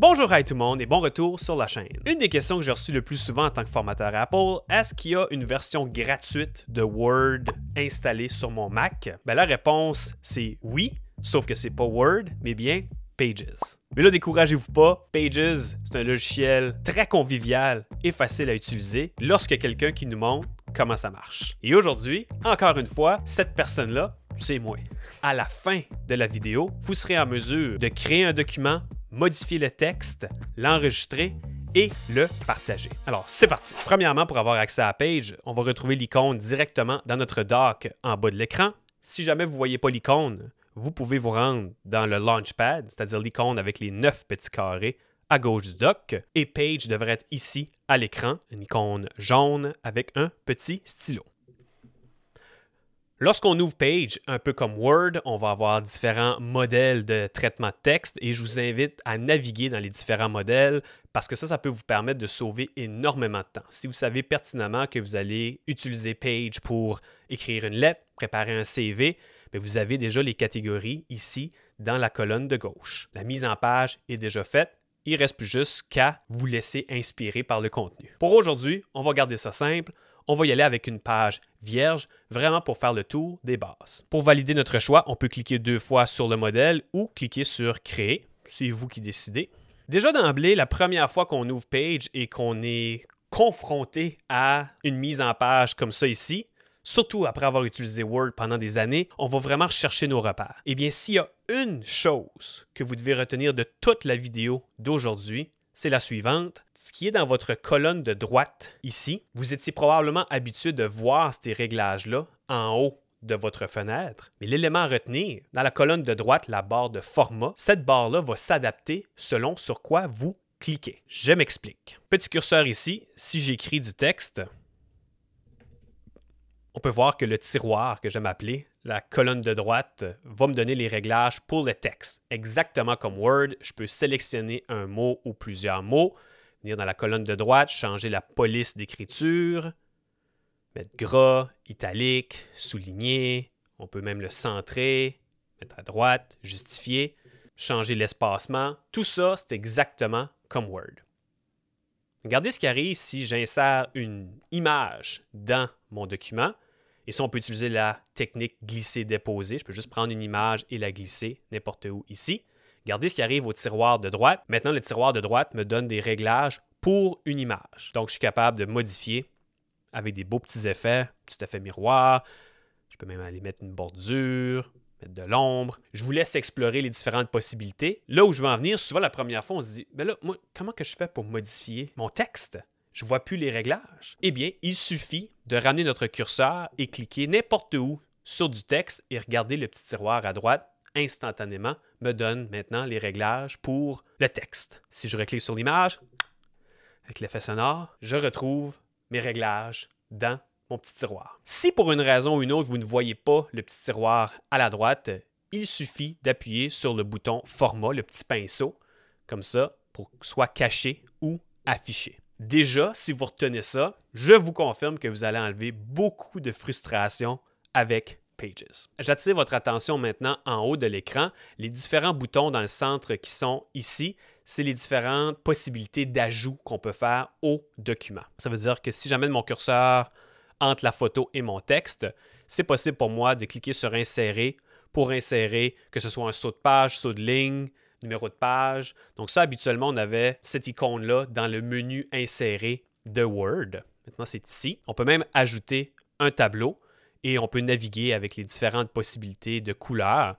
Bonjour à tout le monde et bon retour sur la chaîne. Une des questions que j'ai reçues le plus souvent en tant que formateur Apple, est-ce qu'il y a une version gratuite de Word installée sur mon Mac? Ben, la réponse c'est oui, sauf que c'est pas Word, mais bien Pages. Mais là, découragez-vous pas, Pages, c'est un logiciel très convivial et facile à utiliser lorsque quelqu'un qui nous montre comment ça marche. Et aujourd'hui, encore une fois, cette personne-là, c'est moi. À la fin de la vidéo, vous serez en mesure de créer un document modifier le texte, l'enregistrer et le partager. Alors, c'est parti. Premièrement, pour avoir accès à page, on va retrouver l'icône directement dans notre dock en bas de l'écran. Si jamais vous ne voyez pas l'icône, vous pouvez vous rendre dans le Launchpad, c'est-à-dire l'icône avec les neuf petits carrés à gauche du dock, et Page devrait être ici à l'écran, une icône jaune avec un petit stylo. Lorsqu'on ouvre Page, un peu comme Word, on va avoir différents modèles de traitement de texte et je vous invite à naviguer dans les différents modèles parce que ça, ça peut vous permettre de sauver énormément de temps. Si vous savez pertinemment que vous allez utiliser Page pour écrire une lettre, préparer un CV, ben, vous avez déjà les catégories ici dans la colonne de gauche. La mise en page est déjà faite. Il reste plus juste qu'à vous laisser inspirer par le contenu. Pour aujourd'hui, on va garder ça simple on va y aller avec une page vierge, vraiment pour faire le tour des bases. Pour valider notre choix, on peut cliquer deux fois sur le modèle ou cliquer sur Créer. C'est vous qui décidez. Déjà d'emblée, la première fois qu'on ouvre Page et qu'on est confronté à une mise en page comme ça ici, surtout après avoir utilisé Word pendant des années, on va vraiment chercher nos repères. Eh bien, s'il y a une chose que vous devez retenir de toute la vidéo d'aujourd'hui, c'est la suivante. Ce qui est dans votre colonne de droite ici, vous étiez probablement habitué de voir ces réglages-là en haut de votre fenêtre. Mais l'élément à retenir, dans la colonne de droite, la barre de format, cette barre-là va s'adapter selon sur quoi vous cliquez. Je m'explique. Petit curseur ici, si j'écris du texte, on peut voir que le tiroir que j'aime appeler, la colonne de droite, va me donner les réglages pour le texte. Exactement comme Word, je peux sélectionner un mot ou plusieurs mots, venir dans la colonne de droite, changer la police d'écriture, mettre gras, italique, souligné, on peut même le centrer, mettre à droite, justifier, changer l'espacement. Tout ça, c'est exactement comme Word. Regardez ce qui arrive si j'insère une image dans mon document. Et ça, on peut utiliser la technique glisser-déposer. Je peux juste prendre une image et la glisser n'importe où ici. Regardez ce qui arrive au tiroir de droite. Maintenant, le tiroir de droite me donne des réglages pour une image. Donc, je suis capable de modifier avec des beaux petits effets, tout à fait miroir. Je peux même aller mettre une bordure, mettre de l'ombre. Je vous laisse explorer les différentes possibilités. Là où je veux en venir, souvent la première fois, on se dit, ben là, moi, comment que je fais pour modifier mon texte? je ne vois plus les réglages. Eh bien, il suffit de ramener notre curseur et cliquer n'importe où sur du texte et regarder le petit tiroir à droite instantanément me donne maintenant les réglages pour le texte. Si je reclique sur l'image, avec l'effet sonore, je retrouve mes réglages dans mon petit tiroir. Si pour une raison ou une autre, vous ne voyez pas le petit tiroir à la droite, il suffit d'appuyer sur le bouton Format, le petit pinceau, comme ça, pour soit caché ou afficher. Déjà, si vous retenez ça, je vous confirme que vous allez enlever beaucoup de frustration avec Pages. J'attire votre attention maintenant en haut de l'écran, les différents boutons dans le centre qui sont ici, c'est les différentes possibilités d'ajout qu'on peut faire au document. Ça veut dire que si j'amène mon curseur entre la photo et mon texte, c'est possible pour moi de cliquer sur insérer pour insérer que ce soit un saut de page, saut de ligne, numéro de page. Donc ça, habituellement, on avait cette icône-là dans le menu inséré de Word. Maintenant, c'est ici. On peut même ajouter un tableau et on peut naviguer avec les différentes possibilités de couleurs.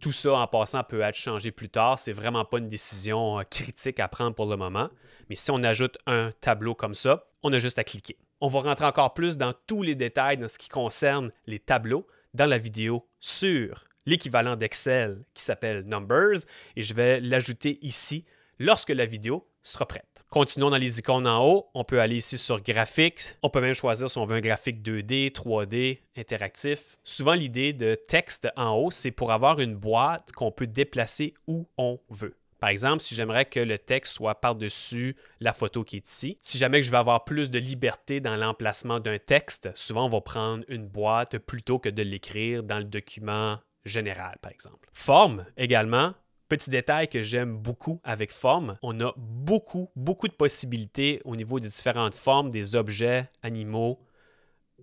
Tout ça, en passant, peut être changé plus tard. C'est vraiment pas une décision euh, critique à prendre pour le moment. Mais si on ajoute un tableau comme ça, on a juste à cliquer. On va rentrer encore plus dans tous les détails dans ce qui concerne les tableaux dans la vidéo sur l'équivalent d'Excel qui s'appelle Numbers et je vais l'ajouter ici lorsque la vidéo sera prête. Continuons dans les icônes en haut. On peut aller ici sur graphique. On peut même choisir si on veut un graphique 2D, 3D, interactif. Souvent, l'idée de texte en haut, c'est pour avoir une boîte qu'on peut déplacer où on veut. Par exemple, si j'aimerais que le texte soit par-dessus la photo qui est ici, si jamais que je veux avoir plus de liberté dans l'emplacement d'un texte, souvent on va prendre une boîte plutôt que de l'écrire dans le document Général, par exemple. Forme également. Petit détail que j'aime beaucoup avec forme, on a beaucoup, beaucoup de possibilités au niveau des différentes formes des objets, animaux,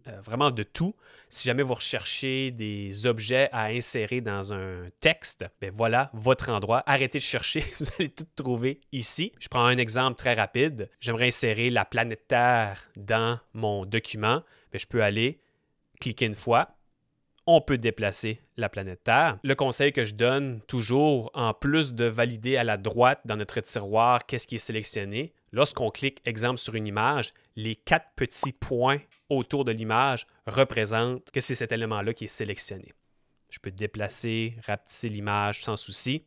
euh, vraiment de tout. Si jamais vous recherchez des objets à insérer dans un texte, ben voilà votre endroit. Arrêtez de chercher, vous allez tout trouver ici. Je prends un exemple très rapide. J'aimerais insérer la planète Terre dans mon document, mais je peux aller cliquer une fois, on peut déplacer la planète Terre. Le conseil que je donne toujours, en plus de valider à la droite dans notre tiroir qu'est-ce qui est sélectionné, lorsqu'on clique exemple sur une image, les quatre petits points autour de l'image représentent que c'est cet élément-là qui est sélectionné. Je peux déplacer, rapetisser l'image sans souci.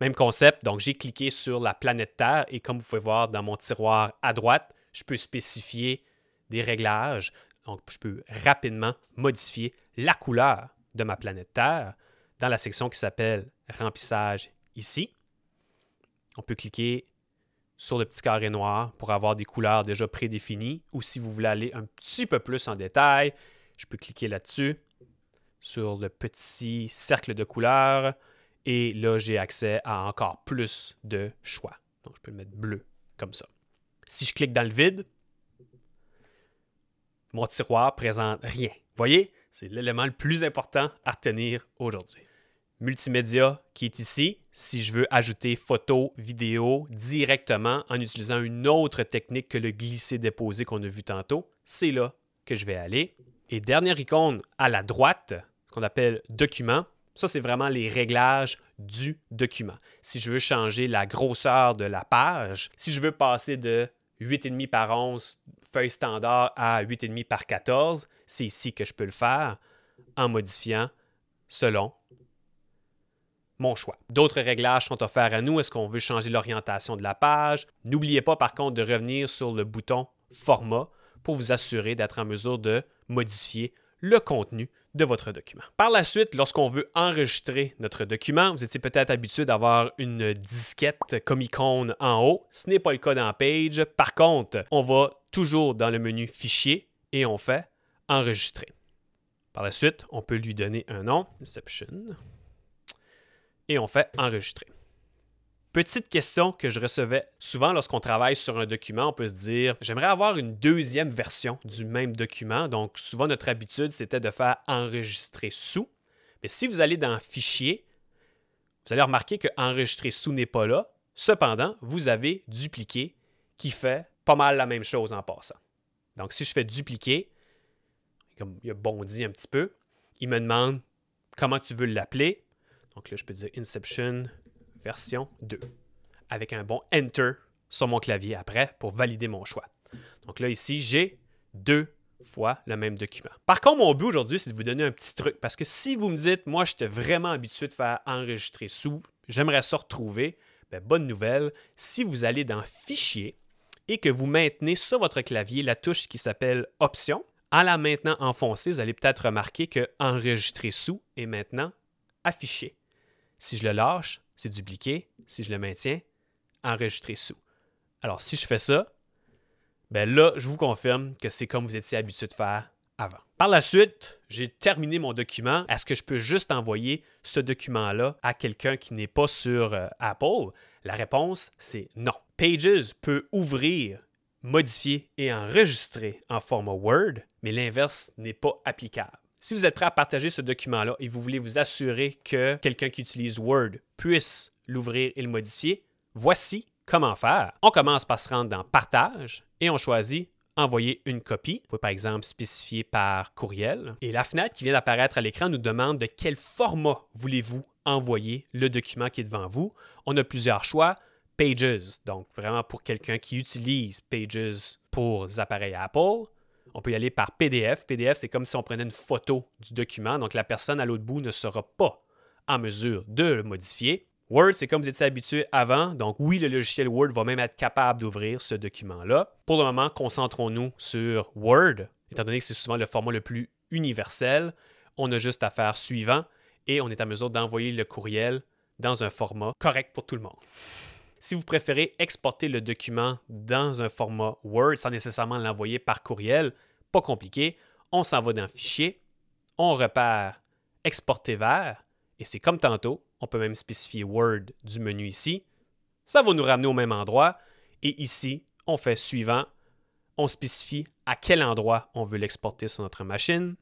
Même concept, donc j'ai cliqué sur la planète Terre et comme vous pouvez voir dans mon tiroir à droite, je peux spécifier des réglages, donc, je peux rapidement modifier la couleur de ma planète Terre dans la section qui s'appelle remplissage ici. On peut cliquer sur le petit carré noir pour avoir des couleurs déjà prédéfinies ou si vous voulez aller un petit peu plus en détail, je peux cliquer là-dessus sur le petit cercle de couleurs et là j'ai accès à encore plus de choix. Donc je peux le mettre bleu comme ça. Si je clique dans le vide, mon tiroir présente rien. Voyez, c'est l'élément le plus important à retenir aujourd'hui. Multimédia qui est ici, si je veux ajouter photo, vidéo directement en utilisant une autre technique que le glisser-déposer qu'on a vu tantôt, c'est là que je vais aller. Et dernière icône à la droite, ce qu'on appelle document, ça c'est vraiment les réglages du document. Si je veux changer la grosseur de la page, si je veux passer de 8,5 par 11 feuille standard à 8,5 par 14, c'est ici que je peux le faire en modifiant selon mon choix. D'autres réglages sont offerts à nous. Est-ce qu'on veut changer l'orientation de la page? N'oubliez pas par contre de revenir sur le bouton Format pour vous assurer d'être en mesure de modifier le contenu de votre document. Par la suite, lorsqu'on veut enregistrer notre document, vous étiez peut-être habitué d'avoir une disquette comme icône en haut. Ce n'est pas le cas dans Page. Par contre, on va toujours dans le menu Fichier et on fait Enregistrer. Par la suite, on peut lui donner un nom, exception, et on fait Enregistrer. Petite question que je recevais souvent lorsqu'on travaille sur un document, on peut se dire j'aimerais avoir une deuxième version du même document. Donc souvent notre habitude c'était de faire enregistrer sous. Mais si vous allez dans Fichier, vous allez remarquer que enregistrer sous n'est pas là. Cependant, vous avez dupliqué qui fait pas mal la même chose en passant. Donc, si je fais dupliquer, comme il a bondi un petit peu, il me demande comment tu veux l'appeler. Donc là, je peux dire Inception version 2 avec un bon Enter sur mon clavier après pour valider mon choix. Donc là, ici, j'ai deux fois le même document. Par contre, mon but aujourd'hui, c'est de vous donner un petit truc parce que si vous me dites, moi, j'étais vraiment habitué de faire enregistrer sous, j'aimerais ça retrouver, ben, bonne nouvelle, si vous allez dans Fichier, que vous maintenez sur votre clavier la touche qui s'appelle Option. En la maintenant enfoncée, vous allez peut-être remarquer que Enregistrer sous est maintenant affiché. Si je le lâche, c'est dupliqué. Si je le maintiens, Enregistrer sous. Alors si je fais ça, ben là, je vous confirme que c'est comme vous étiez habitué de faire avant. Par la suite, j'ai terminé mon document. Est-ce que je peux juste envoyer ce document-là à quelqu'un qui n'est pas sur euh, Apple? La réponse, c'est non. Pages peut ouvrir, modifier et enregistrer en format Word, mais l'inverse n'est pas applicable. Si vous êtes prêt à partager ce document-là et vous voulez vous assurer que quelqu'un qui utilise Word puisse l'ouvrir et le modifier, voici comment faire. On commence par se rendre dans Partage et on choisit envoyer une copie. Vous pouvez par exemple spécifier par courriel. Et la fenêtre qui vient d'apparaître à l'écran nous demande de quel format voulez-vous envoyer le document qui est devant vous. On a plusieurs choix. Pages. Donc, vraiment pour quelqu'un qui utilise Pages pour les appareils Apple, on peut y aller par PDF. PDF, c'est comme si on prenait une photo du document. Donc, la personne à l'autre bout ne sera pas en mesure de le modifier. Word, c'est comme vous étiez habitué avant. Donc, oui, le logiciel Word va même être capable d'ouvrir ce document-là. Pour le moment, concentrons-nous sur Word, étant donné que c'est souvent le format le plus universel. On a juste à faire suivant et on est en mesure d'envoyer le courriel dans un format correct pour tout le monde. Si vous préférez exporter le document dans un format Word sans nécessairement l'envoyer par courriel, pas compliqué, on s'en va dans Fichier, on repère Exporter vers, et c'est comme tantôt, on peut même spécifier Word du menu ici. Ça va nous ramener au même endroit, et ici, on fait Suivant, on spécifie à quel endroit on veut l'exporter sur notre machine.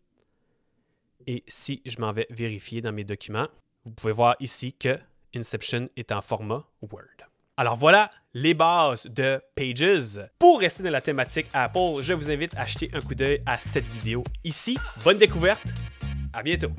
Et si je m'en vais vérifier dans mes documents, vous pouvez voir ici que Inception est en format Word. Alors voilà les bases de Pages. Pour rester dans la thématique Apple, je vous invite à jeter un coup d'œil à cette vidéo ici. Bonne découverte, à bientôt.